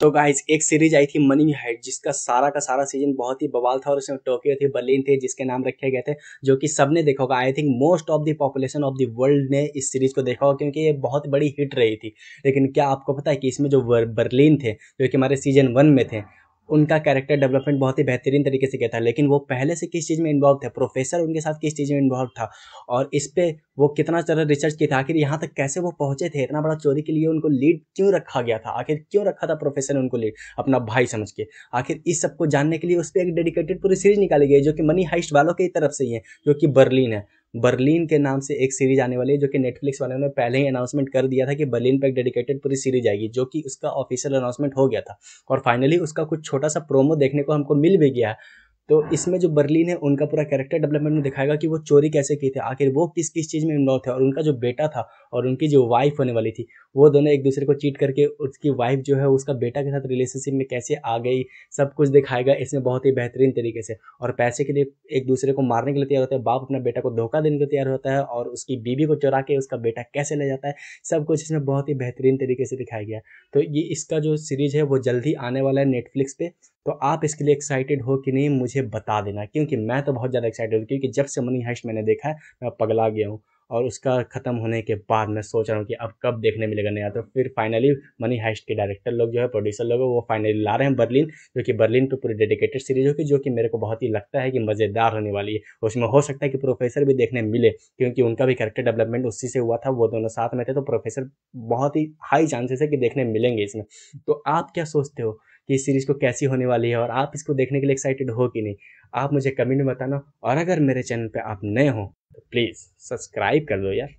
तो गाइज एक सीरीज आई थी मनी हाइट जिसका सारा का सारा सीजन बहुत ही बवाल था और उसमें टोक्यो थी बर्लिन थे जिसके नाम रखे गए थे जो कि सबने देखा होगा I think most of the population of the world ने इस सीरीज को देखा होगा क्योंकि ये बहुत बड़ी हिट रही थी लेकिन क्या आपको पता है कि इसमें जो बर्लिन थे जो कि हमारे सीजन वन में थे उनका कैरेक्टर डेवलपमेंट बहुत ही बेहतरीन तरीके से किया था लेकिन वो पहले से किस चीज़ में इन्वॉल्व थे प्रोफेसर उनके साथ किस चीज़ में इन्वॉल्व था और इस पर वो कितना ज़्यादा रिसर्च किया था आखिर यहाँ तक कैसे वो पहुँचे थे इतना बड़ा चोरी के लिए उनको लीड क्यों रखा गया था आखिर क्यों रखा था प्रोफेसर ने उनको लीड अपना भाई समझ के आखिर इस सबको जानने के लिए उस पर एक डेडिकेटेड पूरी सीरीज निकाली गई जो कि मनी हाइस्ट वालों की तरफ से ही है जो कि बर्लिन है बर्लिन के नाम से एक सीरीज आने वाली है जो कि नेटफ्लिक्स वाले ने पहले ही अनाउंसमेंट कर दिया था कि बर्लिन पर एक डेडिकेटेड पूरी सीरीज आएगी जो कि उसका ऑफिशियल अनाउंसमेंट हो गया था और फाइनली उसका कुछ छोटा सा प्रोमो देखने को हमको मिल भी गया तो इसमें जो बर्लिन है उनका पूरा कैरेक्टर डेवलपमेंट में दिखाएगा कि वो चोरी कैसे की थी आखिर वो किस किस चीज़ में इन्वॉल्व थे और उनका जो बेटा था और उनकी जो वाइफ होने वाली थी वो दोनों एक दूसरे को चीट करके उसकी वाइफ जो है उसका बेटा के साथ रिलेशनशिप में कैसे आ गई सब कुछ दिखाएगा इसमें बहुत ही बेहतरीन तरीके से और पैसे के लिए एक दूसरे को मारने के लिए तैयार होता है बाप अपना बेटा को धोखा देने के लिए तैयार होता है और उसकी बीवी को चुरा के उसका बेटा कैसे ले जाता है सब कुछ इसमें बहुत ही बेहतरीन तरीके से दिखाया गया तो ये इसका जो सीरीज है वो जल्द ही आने वाला है नेटफ्लिक्स पर तो आप इसके लिए एक्साइटेड हो कि नहीं मुझे बता देना क्योंकि मैं तो बहुत ज़्यादा एक्साइटेड हूँ क्योंकि जब से मनी हाइस्ट मैंने देखा है मैं पगला गया हूँ और उसका ख़त्म होने के बाद मैं सोच रहा हूँ कि अब कब देखने मिलेगा नया तो फिर फाइनली मनी हाइस्ट के डायरेक्टर लोग जो है प्रोड्यूसर लोग वो फाइनली ला रहे हैं बर्लिन जो कि बर्लिन पर पूरी डेडिकेटेड सीरीज होगी जो कि मेरे को बहुत ही लगता है कि मज़ेदार होने वाली है उसमें हो सकता है कि प्रोफेसर भी देखने मिले क्योंकि उनका भी करेक्टर डेवलपमेंट उसी से हुआ था वो दोनों साथ में थे तो प्रोफेसर बहुत ही हाई चांसेस है कि देखने मिलेंगे इसमें तो आप क्या सोचते हो कि इस सीरीज़ को कैसी होने वाली है और आप इसको देखने के लिए एक्साइटेड हो कि नहीं आप मुझे कमेंट में बताना और अगर मेरे चैनल पर आप नए हो तो प्लीज़ सब्सक्राइब कर दो यार